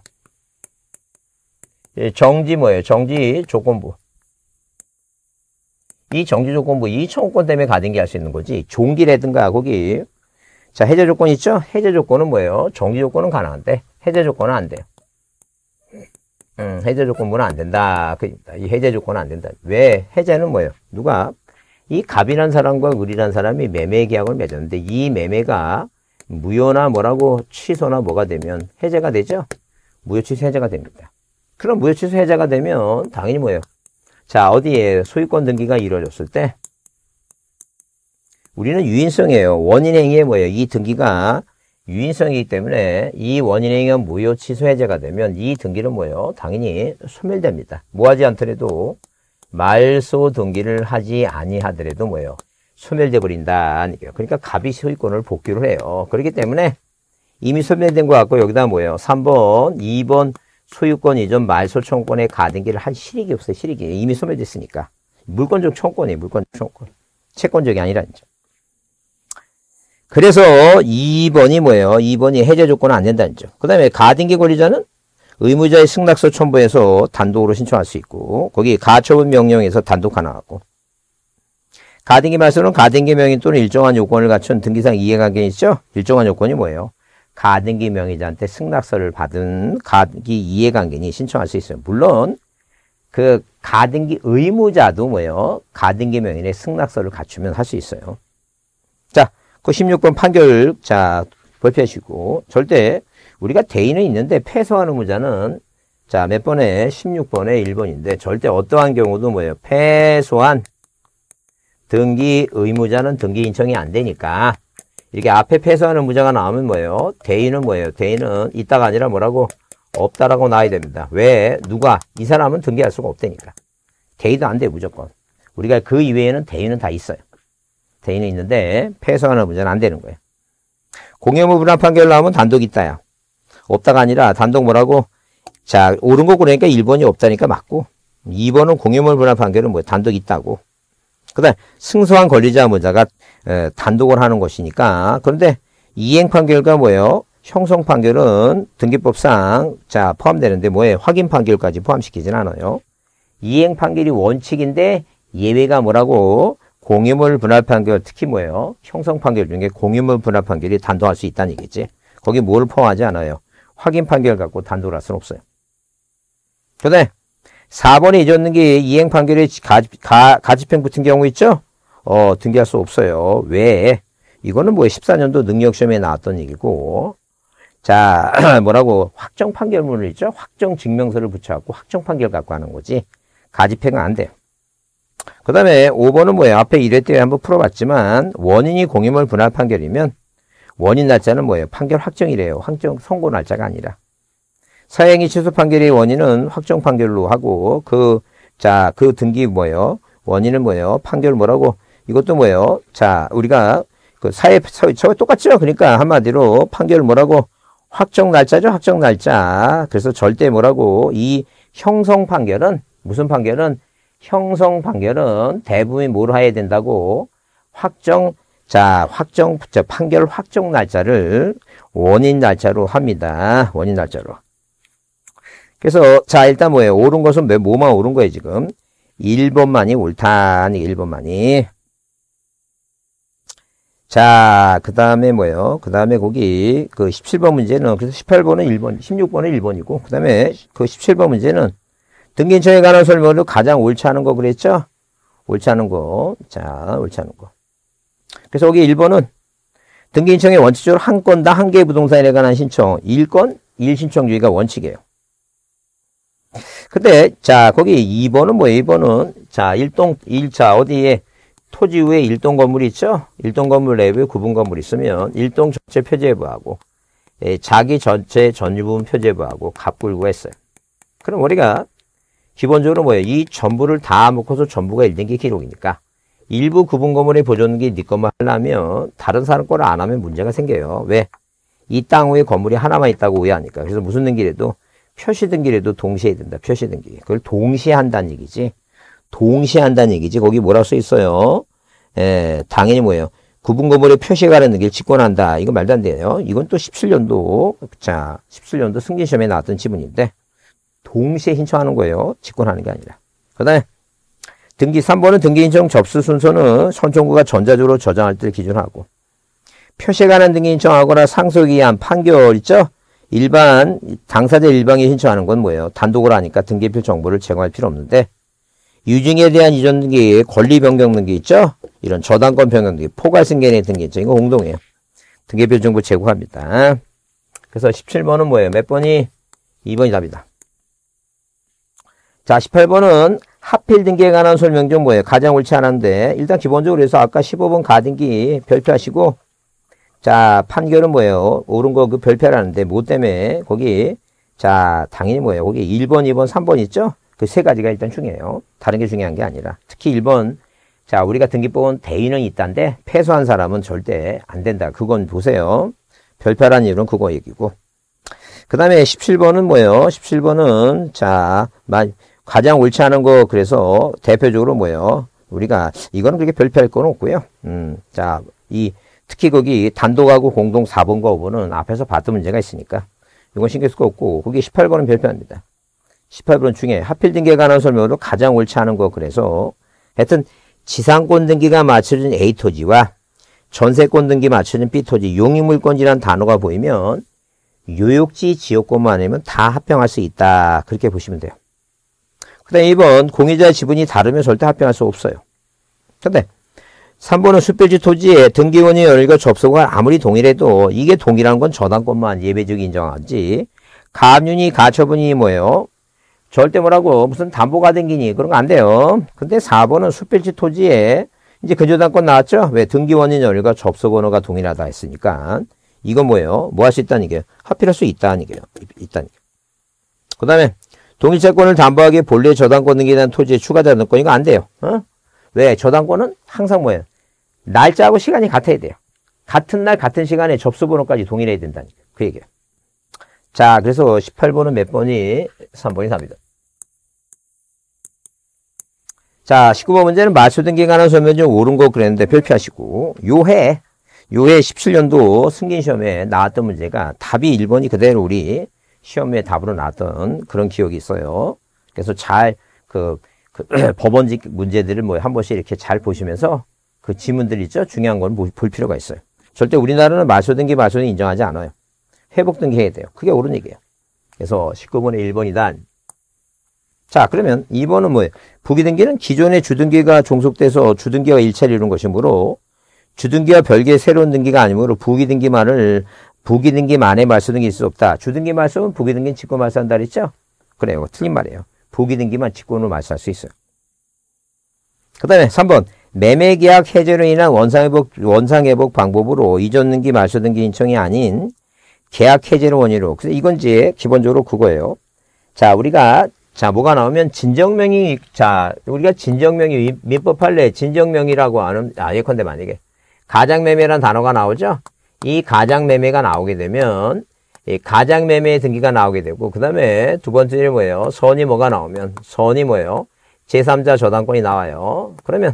예, 정지 뭐예요? 정지 조건부. 이 정지 조건부, 이 청구권 때문에 가등기 할수 있는 거지. 종기라든가 거기. 자, 해제 조건 있죠? 해제 조건은 뭐예요? 정지 조건은 가능한데 해제 조건은 안 돼요. 음, 해제 조건부는 안 된다. 그, 이 해제 조건은 안 된다. 왜? 해제는 뭐예요? 누가? 이갑이라는 사람과 을이란 사람이 매매 계약을 맺었는데 이 매매가 무효나 뭐라고 취소나 뭐가 되면 해제가 되죠? 무효 취소 해제가 됩니다. 그럼 무효취소 해제가 되면 당연히 뭐예요? 자, 어디에 소유권 등기가 이루어졌을 때 우리는 유인성이에요. 원인행위에 뭐예요? 이 등기가 유인성이기 때문에 이 원인행위가 무효 취소 해제가 되면 이 등기는 뭐예요? 당연히 소멸됩니다. 뭐 하지 않더라도 말소 등기를 하지 아니하더라도 뭐예요? 소멸돼 버린다. 그러니까 갑이 소유권을 복귀를 해요. 그렇기 때문에 이미 소멸된 것 같고 여기다 뭐예요? 3번, 2번 소유권 이전 말소청구권의 가등기를 한 실익이 없어요. 실익이 이미 소멸됐으니까. 물권적 청구권이에요. 물권적 청구권. 채권적이 아니라 이제. 그래서 2번이 뭐예요? 2번이 해제 조건은 안 된다는 점. 그 다음에 가등기 권리자는 의무자의 승낙서 첨부해서 단독으로 신청할 수 있고 거기 가처분 명령에서 단독 가능하고 가등기 말소는 가등기 명인 또는 일정한 요건을 갖춘 등기상 이해관계 있죠? 일정한 요건이 뭐예요? 가등기 명의자한테 승낙서를 받은 가등기 이해관계인이 신청할 수 있어요. 물론 그 가등기 의무자도 뭐예요? 가등기 명의의 승낙서를 갖추면 할 수 있어요. 자, 그 16번 판결 자 발표하시고 절대 우리가 대인은 있는데 패소하는 의무자는 자, 몇 번에 16번에 1번인데 절대 어떠한 경우도 뭐예요? 패소한 등기 의무자는 등기 인청이 안 되니까 이렇게 앞에 패소하는 문제가 나오면 뭐예요? 대인은 뭐예요? 대인은 있다가 아니라 뭐라고? 없다라고 나와야 됩니다. 왜? 누가? 이 사람은 등기할 수가 없다니까. 대의도안 돼, 요 무조건. 우리가 그 이외에는 대의는다 있어요. 대의는 있는데 패소하는 문제는 안 되는 거예요. 공유무 분할 판결 나오면 단독 있다야. 없다가 아니라 단독 뭐라고? 자, 옳은 거 그러니까 1번이 없다니까 맞고 2번은 공유물 분할 판결은 뭐예요? 단독 있다고. 그다음 승소한 권리자 무자가 단독을 하는 것이니까 그런데 이행 판결과 뭐예요? 형성 판결은 등기법상 자 포함되는데 뭐에 확인 판결까지 포함시키진 않아요. 이행 판결이 원칙인데 예외가 뭐라고 공유물 분할 판결 특히 뭐예요? 형성 판결 중에 공유물 분할 판결이 단독할수 있다는 얘기지. 거기 뭘 포함하지 않아요. 확인 판결 갖고 단독할 수는 없어요. 그다음 4번에 잊었는 게 이행 판결에 가, 가, 가집행 붙은 경우 있죠? 어, 등기할 수 없어요. 왜? 이거는 뭐 14년도 능력시험에 나왔던 얘기고 자 뭐라고 확정 판결문을 있죠? 확정 증명서를 붙여갖고 확정 판결 갖고 하는 거지 가집행은 안 돼요. 그 다음에 5번은 뭐예요? 앞에 1회 때 한번 풀어봤지만 원인이 공임을 분할 판결이면 원인 날짜는 뭐예요? 판결 확정이래요. 확정 선고 날짜가 아니라. 사행이 취소 판결의 원인은 확정 판결로 하고 그자그 그 등기 뭐예요? 원인은 뭐예요? 판결 뭐라고? 이것도 뭐예요? 자 우리가 그 사회 사회 처 똑같죠? 그러니까 한마디로 판결 뭐라고? 확정 날짜죠? 확정 날짜. 그래서 절대 뭐라고? 이 형성 판결은 무슨 판결은 형성 판결은 대부분이 뭘 해야 된다고 확정 자, 확정, 자, 판결 확정 날짜를 원인 날짜로 합니다. 원인 날짜로. 그래서 자 일단 뭐예요? 옳은 것은 뭐만 옳은 거예요 지금? 1번만이 옳다니 아 1번만이 자, 그 다음에 뭐예요? 그 다음에 거기 그 17번 문제는 그래서 18번은 1번, 16번은 1번이고 그 다음에 그 17번 문제는 등기인청에 관한 설명으로 가장 옳지 않은 거 그랬죠? 옳지 않은 거. 자, 옳지 않은 거. 그래서 여기 1번은 등기인청에 원칙적으로 한 건당 한 개의 부동산에 관한 신청, 1건, 1신청주의가 원칙이에요. 근데 자 거기 2번은 뭐 2번은 자 1동 1차 어디에 토지 위에 1동 건물 이 있죠? 1동 건물 내부에 구분 건물 이 있으면 1동 전체 표제부하고 예, 자기 전체 전유분 부 표제부하고 갑불구 했어요. 그럼 우리가 기본적으로 뭐예요? 이 전부를 다 묶어서 전부가 1등기 기록이니까 일부 구분 건물에 보존기 네 것만 하려면 다른 사람 거를 안 하면 문제가 생겨요. 왜? 이 땅 위에 건물이 하나만 있다고 오해하니까. 그래서 무슨 등기래도 표시 등기라도 동시에 된다. 표시 등기. 그걸 동시에 한다는 얘기지. 동시에 한다는 얘기지. 거기 뭐라고 써 있어요? 예, 당연히 뭐예요? 구분고물의 표시가라는 등기를 직권한다. 이건 말도 안 돼요. 이건 또 17년도, 자, 17년도 승계시험에 나왔던 지문인데, 동시에 신청하는 거예요. 직권하는 게 아니라. 그 다음에, 등기 3번은 등기 인정 접수 순서는 선정부가 전자적으로 저장할 때를 기준하고 표시가 관한 등기 인정하거나 상속이한 판결 있죠? 일반 당사자 일방에 신청하는 건 뭐예요? 단독으로 하니까 등기표 정보를 제공할 필요 없는데 유증에 대한 이전 등기의 권리 변경 등기 있죠? 이런 저당권 변경 등기, 포괄승계의 등기 있죠? 이거 공동이에요. 등기표 정보 제공합니다. 그래서 17번은 뭐예요? 몇 번이? 2번이 답이다. 자, 18번은 하필 등기에 관한 설명 좀 뭐예요? 가장 옳지 않은데 일단 기본적으로 해서 아까 15번 가등기 별표하시고 자, 판결은 뭐예요? 옳은 거 그 별표라는데, 뭐 때문에, 거기, 자, 당연히 뭐예요? 거기 1번, 2번, 3번 있죠? 그 세 가지가 일단 중요해요. 다른 게 중요한 게 아니라. 특히 1번, 자, 우리가 등기법은 대인은 있다인데, 패소한 사람은 절대 안 된다. 그건 보세요. 별표란 이유는 그거 얘기고. 그 다음에 17번은 뭐예요? 17번은, 자, 가장 옳지 않은 거, 그래서 대표적으로 뭐예요? 우리가, 이거는 그렇게 별표할 건 없고요. 음, 자, 이, 특히 거기 단독하고 공동 4번과 5번은 앞에서 봤던 문제가 있으니까 이건 신경 쓸거 없고 거기 18번은 별표합니다. 18번 중에 하필 등기에 관한 설명으로 가장 옳지 않은 거 그래서 하여튼 지상권 등기가 맞춰진 A 토지와 전세권 등기 맞춰진 B 토지 용의물권이라는 단어가 보이면 유역지 지역권만 아니면 다 합병할 수 있다 그렇게 보시면 돼요. 그 다음에 2번 공유자 지분이 다르면 절대 합병할 수 없어요. 근데 3번은 숲별지 토지에 등기원의 열과 접속을 아무리 동일해도 이게 동일한 건 저당권만 예외적 인정하지. 가압륜이 가처분이 뭐예요? 절대 뭐라고 무슨 담보가 된기니 그런 거 안 돼요. 근데 4번은 숲별지 토지에 이제 근저당권 그 나왔죠? 왜 등기원인 열과 접속언호가 동일하다 했으니까 이건 뭐예요? 뭐 할 수 있다는 얘기예요? 합필할 수 있다는 얘기예요. 있다는 얘그 다음에 동일채권을 담보하기에 본래 저당권 등기에 토지에 추가 저당권 이거 안 돼요. 어? 왜? 저당권은 항상 뭐예요? 날짜하고 시간이 같아야 돼요. 같은 날 같은 시간에 접수번호까지 동일해야 된다니까. 그 얘기예요. 자, 그래서 18번은 몇 번이? 3번이 3이다. 자, 19번 문제는 맞추던 기간한 설명중 옳은 거 그랬는데 별표하시고 요해, 요해 17년도 승진 시험에 나왔던 문제가 답이 1번이 그대로 우리 시험에 답으로 나왔던 그런 기억이 있어요. 그래서 잘그 법원직 문제들을 뭐 한 번씩 이렇게 잘 보시면서 그 지문들 있죠? 중요한 건볼 뭐 필요가 있어요. 절대 우리나라는 마소등기 마소는 인정하지 않아요. 회복등기 해야 돼요. 그게 옳은 얘기예요. 그래서 19번에 1번이단. 자 그러면 2번은 뭐예요? 부기등기는 기존의 주등기가 종속돼서 주등기와 일체를 이룬 것이므로 주등기와 별개의 새로운 등기가 아니므로 부기등기만을 부기등기만의 말소등기 있을 수 없다. 주등기 말소는 부기등기는 직고 말소한다 그랬죠? 그래요. 틀린 말이에요. 복이 등기만 직권으로 말소할 수 있어요. 그 다음에 3번 매매계약 해제로 인한 원상회복, 원상회복 방법으로 이전 등기 말소 등기 인청이 아닌 계약 해제를 원인으로 그래서 이건 이제 기본적으로 그거예요. 자 우리가 자 뭐가 나오면 진정명의 자 우리가 진정명의 민법 판례 진정명의라고 하는 아 예컨대 만약에 가장매매란 단어가 나오죠. 이 가장매매가 나오게 되면 가장 매매의 등기가 나오게 되고 그 다음에 두 번째는 뭐예요? 선이 뭐가 나오면 선이 뭐예요? 제3자 저당권이 나와요. 그러면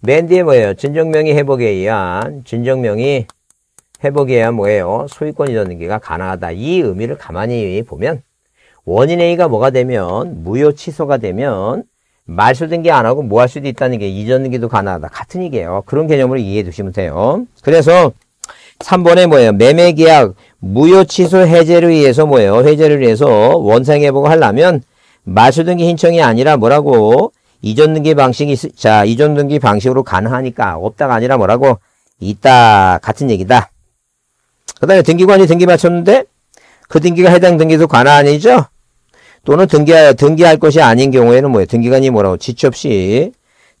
맨 뒤에 뭐예요? 진정명의 회복에 의한 진정명의 회복에 의한 뭐예요? 소유권 이전 등기가 가능하다. 이 의미를 가만히 보면 원인 A가 뭐가 되면 무효 취소가 되면 말소 등기 안 하고 뭐 할 수도 있다는 게 이전 등기도 가능하다. 같은 얘기예요. 그런 개념으로 이해해 두시면 돼요. 그래서 3번에 뭐예요? 매매계약 무효취소 해제를 위해서 뭐예요? 해제를 위해서 원상회복을 하려면 마수등기 신청이 아니라 뭐라고? 이전 등기 방식이 자 이전 등기 방식으로 가능하니까 없다가 아니라 뭐라고? 있다 같은 얘기다. 그 다음에 등기관이 등기 마쳤는데 그 등기가 해당 등기소 관아니죠 또는 등기, 등기할 것이 아닌 경우에는 뭐예요? 등기관이 뭐라고? 지체 없이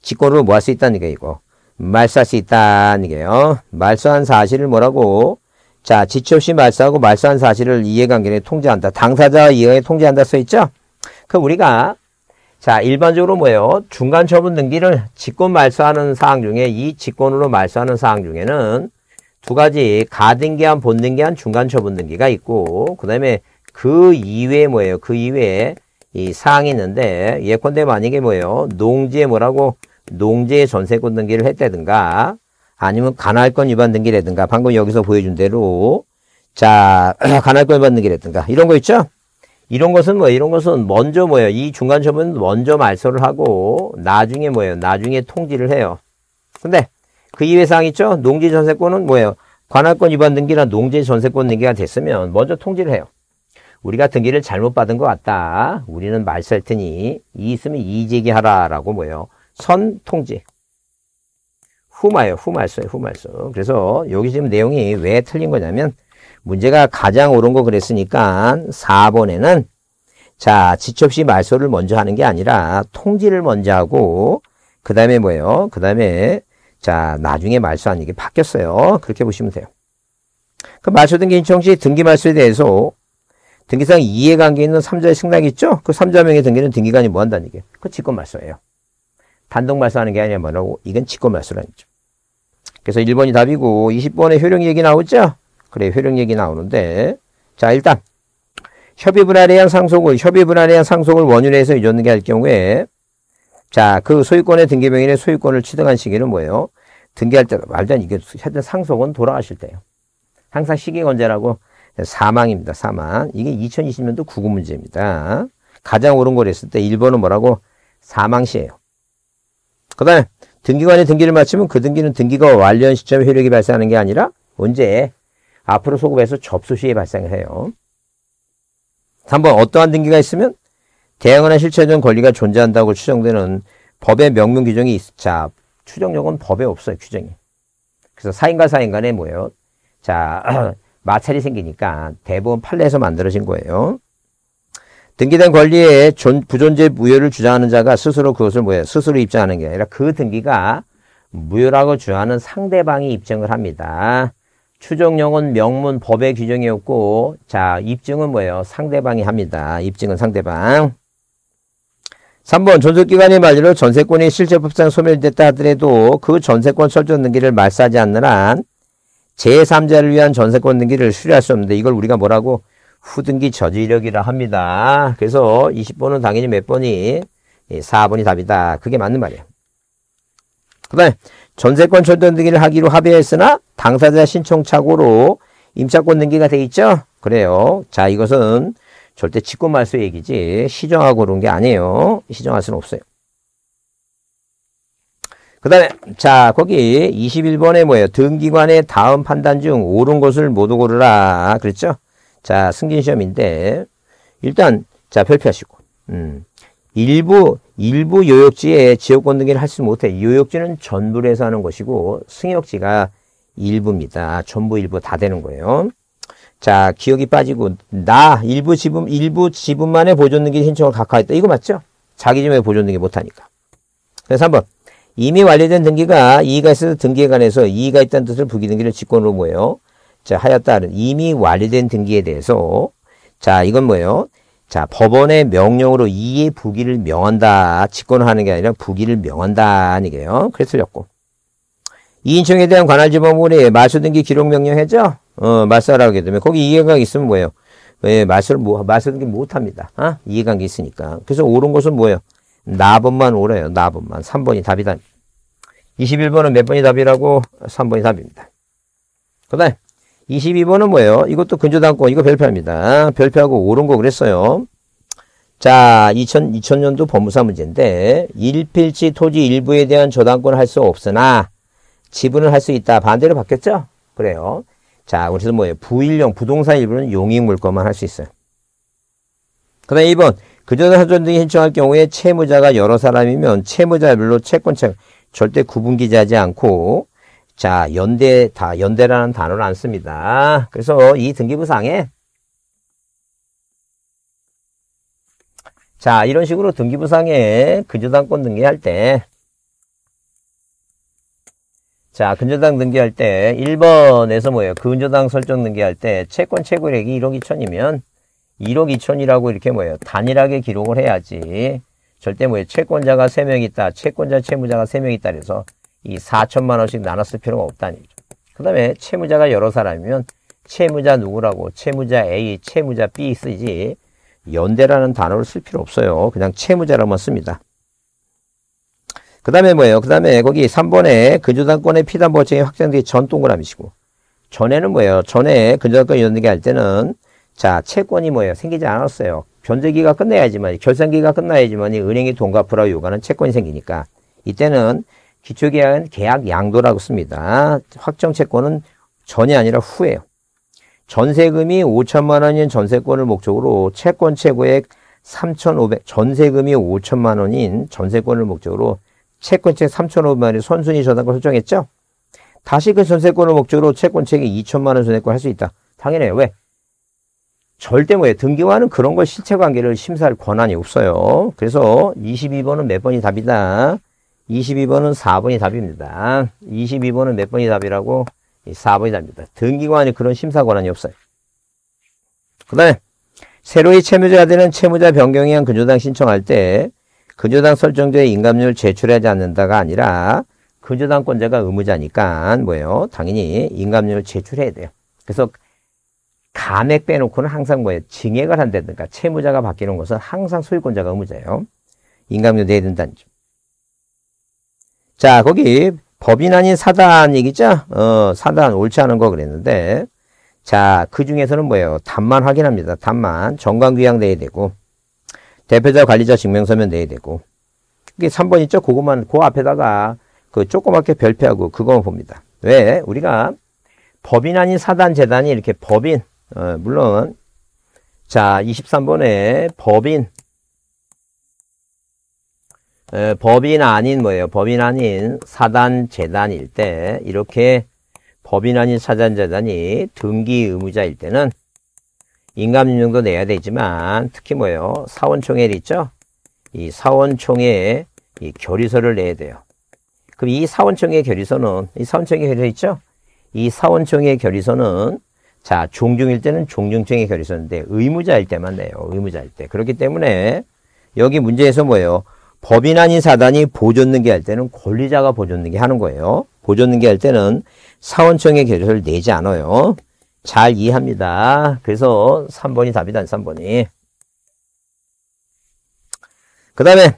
직권으로 뭐 할 수 있다는 게 이거. 말사시딴 이게요. 말소한 사실을 뭐라고? 자, 지체 없이 말소하고 말소한 사실을 이해관계를 통제한다. 당사자와 이해관계 통제한다 써 있죠? 그럼 우리가 자, 일반적으로 뭐예요? 중간 처분 등기를 직권 말소하는 사항 중에 이 직권으로 말소하는 사항 중에는 두 가지 가등기한 본등기한 중간 처분 등기가 있고 그다음에 그 이외에 뭐예요? 그 이외에 이 사항이 있는데 예컨대 만약에 뭐예요? 농지에 뭐라고 농지의 전세권 등기를 했다든가 아니면 관할권 위반 등기라든가 방금 여기서 보여준 대로 자관할권 위반 등기라든가 이런 거 있죠? 이런 것은 뭐 이런 것은 먼저 뭐예요? 이 중간 점은 먼저 말소를 하고 나중에 뭐예요? 나중에 통지를 해요. 근데 그 이외 사항 있죠? 농지 전세권은 뭐예요? 관할권 위반 등기나 농지 전세권 등기가 됐으면 먼저 통지를 해요. 우리가 등기를 잘못 받은 것 같다. 우리는 말살 테니 이 있으면 이의제기하라라고 뭐예요? 선통지. 후마요 후말소예요. 후말소. 그래서 여기 지금 내용이 왜 틀린 거냐면 문제가 가장 옳은 거 그랬으니까 4번에는 자 지첩시 말소를 먼저 하는 게 아니라 통지를 먼저 하고 그 다음에 뭐예요? 그 다음에 자 나중에 말소하는 게 바뀌었어요. 그렇게 보시면 돼요. 그 말소 등기 신청시 등기 말소에 대해서 등기상 이해관계 있는 3자의 승낙이 있죠? 그 3자명의 등기는 등기관이 뭐 한다는 얘기예요. 그 직권 말소예요. 단독 말소하는 게 아니라 뭐라고? 이건 직권 말소라는 거죠. 그래서 1번이 답이고 20번에 효력 얘기 나오죠? 그래 효력 얘기 나오는데 자 일단 협의 분할에 의한 상속을 협의 분할에 의한 상속을 원인에 해서 유전등기 할 경우에 자 그 소유권의 등기명인의 소유권을 취득한 시기는 뭐예요? 등기할 때 말도 안 이게 하여튼 상속은 돌아가실 때예요. 항상 시기건제라고 사망입니다. 사망. 이게 2020년도 구구 문제입니다. 가장 오른 걸 했을 때 1번은 뭐라고? 사망시예요. 그 다음에 등기관이 등기를 마치면 그 등기는 등기가 완료한 시점에 효력이 발생하는 게 아니라 언제 앞으로 소급해서 접수 시에 발생해요. 3번 어떠한 등기가 있으면 대항하는 실체적 권리가 존재한다고 추정되는 법의 명문 규정이 있자 추정력은 법에 없어요 규정이. 그래서 사인과 사인 간에 뭐예요? 자 마찰이 생기니까 대법원 판례에서 만들어진 거예요. 등기된 권리에 존, 부존재 무효를 주장하는 자가 스스로 그것을 뭐예요? 스스로 입증하는 게 아니라 그 등기가 무효라고 주장하는 상대방이 입증을 합니다. 추정용은 명문 법의 규정이었고 자 입증은 뭐예요? 상대방이 합니다. 입증은 상대방. 3번 존속기간이 만료로 전세권이 실제법상 소멸됐다 하더라도 그 전세권 설정 등기를 말사하지 않는 한 제3자를 위한 전세권 등기를 수리할 수 없는데 이걸 우리가 뭐라고 후등기 저지력이라 합니다. 그래서 20번은 당연히 몇 번이? 4번이 예, 답이다. 그게 맞는 말이에요. 그 다음에 전세권 철도 등기를 하기로 합의했으나 당사자 신청 착오로 임차권 등기가 돼 있죠? 그래요. 자 이것은 절대 직권 말소 얘기지 시정하고 그런 게 아니에요. 시정할 수는 없어요. 그 다음에 자 거기 21번에 뭐예요? 등기관의 다음 판단 중 옳은 것을 모두 고르라 그랬죠? 자, 승진 시험인데 일단 자, 별표하시고. 음. 일부 일부 요역지에 지역권 등기를 할수 못해. 요역지는 전부를 해서 하는 것이고 승역지가 일부입니다. 전부 일부 다 되는 거예요. 자, 기억이 빠지고 나 일부 지분 일부 지분만의 보존 등기 신청을 각하했다. 이거 맞죠? 자기 집에 보존 등기 못 하니까. 그래서 한번 이미 완료된 등기가 이의가 있어서 등기에 관해서 이의가 있다는 뜻을 부기 등기를 직권으로 모여요. 자, 하였다는 이미 완료된 등기에 대해서 자, 이건 뭐예요? 자, 법원의 명령으로 이의 부기를 명한다. 직권하는 게 아니라 부기를 명한다아니게요그랬서 틀렸고. 이인청에 대한 관할지법원의 마수등기 기록 명령했죠? 어, 마하라고 하게 되면 거기 이해관계 있으면 뭐예요? 예, 마술, 뭐, 마술기 못합니다. 아? 이해관계 있으니까. 그래서 옳은 것은 뭐예요? 나번만 옳아요. 나번만. 3번이 답이다. 21번은 몇 번이 답이라고? 3번이 답입니다. 그 다음. 22번은 뭐예요? 이것도 근저당권, 이거 별표합니다. 별표하고 옳은 거 그랬어요. 자, 2000, 2000년도 법무사 문제인데, 일필지 토지 일부에 대한 저당권을 할 수 없으나, 지분을 할 수 있다. 반대로 바뀌었죠? 그래요. 자, 그래서 뭐예요? 부일령 부동산 일부는 용익물권만 할 수 있어요. 그다음 2번, 그저당 사전 등이 신청할 경우에 채무자가 여러 사람이면 채무자별로 채권책 절대 구분기지하지 않고 자, 연대, 다, 연대라는 단어를 안 씁니다. 그래서 이 등기부상에 자, 이런 식으로 등기부상에 근저당권 등기할 때 자, 근저당 등기할 때 1번에서 뭐예요? 근저당 설정 등기할 때 채권 채굴액이 1억 2천이면 1억 2천이라고 이렇게 뭐예요? 단일하게 기록을 해야지 절대 뭐예요? 채권자가 3명 있다, 채권자 채무자가 3명 있다 그래서 이 4천만 원씩 나눴을 필요가 없다는 얘기죠. 그 다음에 채무자가 여러 사람이면 채무자 누구라고 채무자 A, 채무자 B 쓰지 연대라는 단어를 쓸 필요 없어요. 그냥 채무자라고만 씁니다. 그 다음에 뭐예요? 그 다음에 거기 3번에 근저당권의 피담 보증이 확정되기 전 동그라미시고 전에는 뭐예요? 전에 근저당권 연대기 할 때는 자 채권이 뭐예요? 생기지 않았어요. 변제기가 끝나야지만 결산기가 끝나야지만 은행이 돈 갚으라고 요구하는 채권이 생기니까 이때는 기초계약은 계약 양도라고 씁니다. 확정채권은 전이 아니라 후예요. 전세금이 5천만 원인 전세권을 목적으로 채권 최고액 3,500 전세금이 5천만 원인 전세권을 목적으로 채권책 3,500만 원의 선순위 저당권 설정했죠. 다시 그 전세권을 목적으로 채권책이 2천만 원 전세권 할 수 있다. 당연해요. 왜? 절대 뭐예요. 등기와는 그런 걸 실체관계를 심사할 권한이 없어요. 그래서 22번은 몇 번이 답이다. 22번은 4번이 답입니다. 22번은 몇 번이 답이라고? 4번이 답입니다. 등기관이 그런 심사 권한이 없어요. 그 다음에 새로이 채무자가 되는 채무자 변경이한 근저당 신청할 때 근저당 설정자의 인감률 제출하지 않는다가 아니라 근저당권자가 의무자니까 뭐예요? 당연히 인감률 제출해야 돼요. 그래서 감액 빼놓고는 항상 뭐예요? 증액을 한다든가 채무자가 바뀌는 것은 항상 소유권자가 의무자예요. 인감률 내야 된다는 점. 자, 거기 법인 아닌 사단 얘기죠? 어, 사단 옳지 않은 거 그랬는데. 자, 그 중에서는 뭐예요? 답만 확인합니다. 답만 정관규약 내야 되고, 대표자 관리자 증명서면 내야 되고, 그게 3번 있죠? 그것만, 그 앞에다가 그 조그맣게 별표하고 그거만 봅니다. 왜? 우리가 법인 아닌 사단 재단이 이렇게 법인, 어, 물론, 자, 23번에 법인, 에, 법인 아닌 뭐예요? 법인 아닌 사단 재단일 때 이렇게 법인 아닌 사단 재단이 등기 의무자일 때는 인감증명도 내야 되지만 특히 뭐예요? 사원총회 있죠? 이사원총회이 결의서를 내야 돼요. 그럼 이 사원총회 결의서는 이 사원총회 결의서 있죠? 이 사원총회 결의서는 자 종중일 때는 종중총의 결의서인데 의무자일 때만 내요. 의무자일 때. 그렇기 때문에 여기 문제에서 뭐예요? 법인 아닌 사단이 보존등기할 때는 권리자가 보존등기 하는 거예요. 보존등기할 때는 사원청의 계좌를 내지 않아요. 잘 이해합니다. 그래서 3번이 답이다. 3번이. 그 다음에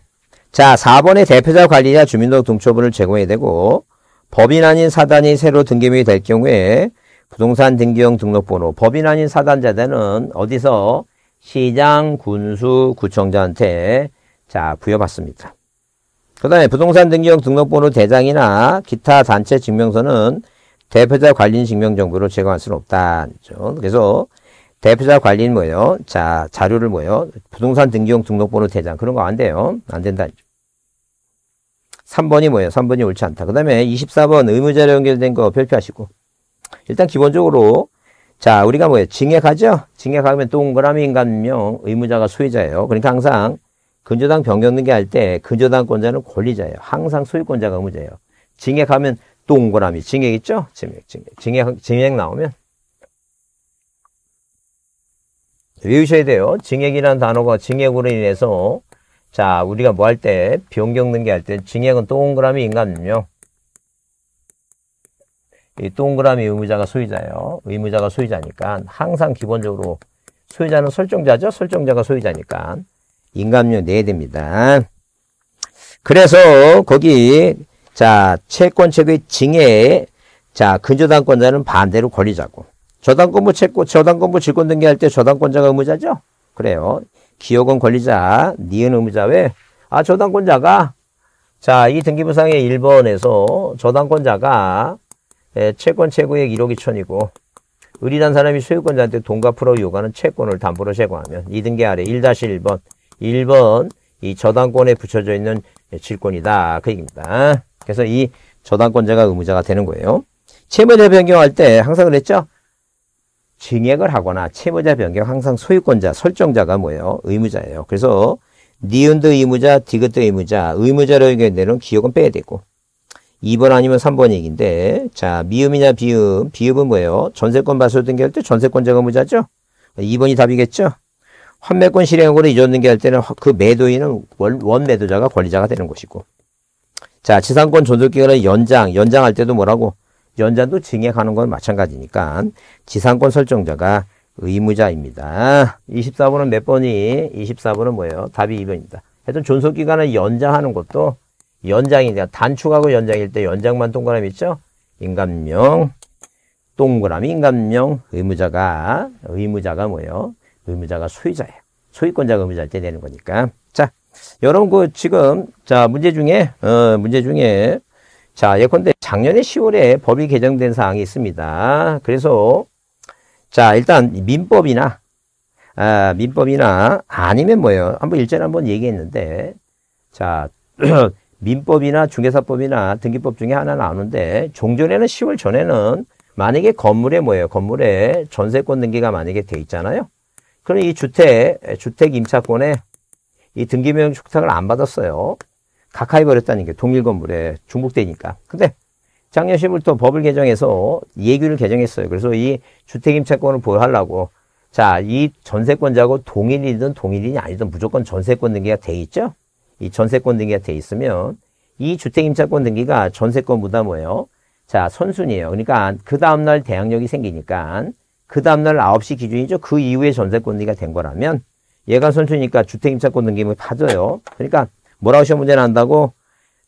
자 4번의 대표자 관리자 주민등록 등초분을 제공해야 되고 법인 아닌 사단이 새로 등기명이 될 경우에 부동산 등기용 등록번호 법인 아닌 사단자들은 어디서 시장, 군수, 구청자한테 자, 부여받습니다. 그 다음에 부동산 등기용 등록번호 대장이나 기타 단체 증명서는 대표자 관리인 증명 정보를 제공할 수는 없다죠 그래서 대표자 관리인 뭐예요? 자, 자료를 뭐예요? 부동산 등기용 등록번호 대장 그런 거 안 돼요. 안 된다. 3번이 뭐예요? 3번이 옳지 않다. 그 다음에 24번 의무자료 연결된 거 별표하시고 일단 기본적으로 자 우리가 뭐예요? 징역하죠? 징역하면 동그라미 인간명 의무자가 소유자예요 그러니까 항상 근저당 변경등기 할때 근저당권자는 권리자예요. 항상 소유권자가 의무자예요. 징액하면 동그라미 징액 있죠? 징액, 징액, 징액, 징액 나오면 외우셔야 돼요. 징액이라는 단어가 징액으로 인해서 자 우리가 뭐 할 때 변경등기 할때 징액은 동그라미 인감요. 이 동그라미 의무자가 소유자예요. 의무자가 소유자니까 항상 기본적으로 소유자는 설정자죠. 설정자가 소유자니까 인감료 내야 됩니다. 그래서 거기 자 채권책의 징에 자 근저당권자는 반대로 권리자고 저당권부 채권 저당권부 직권 등기할 때 저당권자가 의무자죠. 그래요. 기억은 권리자, 니은 의무자 왜? 아 저당권자가 자 이 등기부상의 1번에서 저당권자가 예, 채권 최고액 1억 2천이고 의리단 사람이 소유권자한테 돈 갚으러 요구하는 채권을 담보로 제공하면 2등계 아래 1-1번 1번 이 저당권에 붙여져 있는 질권이다. 그 얘기입니다. 그래서 이 저당권자가 의무자가 되는 거예요. 채무자 변경할 때 항상 그랬죠? 증액을 하거나 채무자 변경 항상 소유권자, 설정자가 뭐예요? 의무자예요. 그래서 니은도 의무자, 디귿도 의무자, 의무자로 의견되는 기억은 빼야 되고 2번 아니면 3번 얘기인데 자 미음이냐 비음, 비읍은 뭐예요? 전세권 발소 등기할 때 전세권자가 의무자죠? 2번이 답이겠죠? 환매권 실행으로 이전 등기할 때는 그 매도인은 원, 원 매도자가 권리자가 되는 것이고 자 지상권 존속기간을 연장 연장할 때도 뭐라고 연장도 증액하는 건 마찬가지니까 지상권 설정자가 의무자입니다. 24번은 몇 번이? 24번은 뭐예요? 답이 2번입니다. 하여튼 존속기간을 연장하는 것도 연장이니까 단축하고 연장일 때 연장만 동그라미 있죠? 인감명 동그라미 인감명 의무자가 의무자가 뭐예요? 의무자가 소유자예요. 소유권자가 의무자일 때 되는 거니까. 자, 여러분 그 지금 자 문제 중에 어 문제 중에 자 예컨대 작년에 10월에 법이 개정된 사항이 있습니다. 그래서 자 일단 민법이나 아, 민법이나 아니면 뭐예요? 한번 일전에 한번 얘기했는데 자 민법이나 중개사법이나 등기법 중에 하나 나오는데 종전에는 10월 전에는 만약에 건물에 뭐예요? 건물에 전세권 등기가 만약에 돼 있잖아요. 그는 이 주택, 주택 임차권에 이 등기명 축탁을 안 받았어요. 가까이 버렸다는 게 동일 건물에 중복되니까. 근데 작년 10월부터 법을 개정해서 예규를 개정했어요. 그래서 이 주택 임차권을 보유하려고 자, 이 전세권자하고 동일이든 동일인이 아니든 무조건 전세권 등기가 돼 있죠? 이 전세권 등기가 돼 있으면 이 주택 임차권 등기가 전세권보다 뭐예요? 자, 선순위예요. 그러니까 그 다음날 대항력이 생기니까 그 다음날 9시 기준이죠. 그 이후에 전세권리가 된 거라면 얘가 선수니까 주택임차권 등기물이 빠져요. 그러니까 뭐라고 시험 문제 난다고?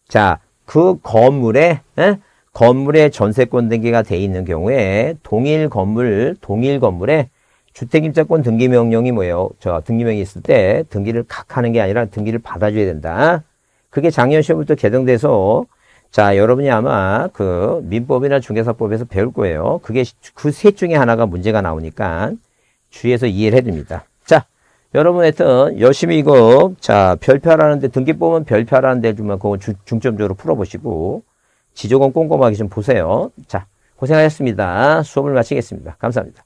자, 그 건물에 에? 건물에 전세권 등기가 돼 있는 경우에 동일 건물, 동일 건물에 주택임차권 등기 명령이 뭐예요? 저 등기명이 있을 때 등기를 각 하는 게 아니라 등기를 받아줘야 된다. 그게 작년 시험부터 개정돼서 자, 여러분이 아마 그 민법이나 중개사법에서 배울 거예요. 그게 그셋 중에 하나가 문제가 나오니까 주의해서 이해를 해줍니다. 자, 여러분 하여튼 열심히 이거 자 별표하라는데 등기법은 별표하라는데 좀면 그거 주, 중점적으로 풀어보시고 지조건 꼼꼼하게 좀 보세요. 자, 고생하셨습니다. 수업을 마치겠습니다. 감사합니다.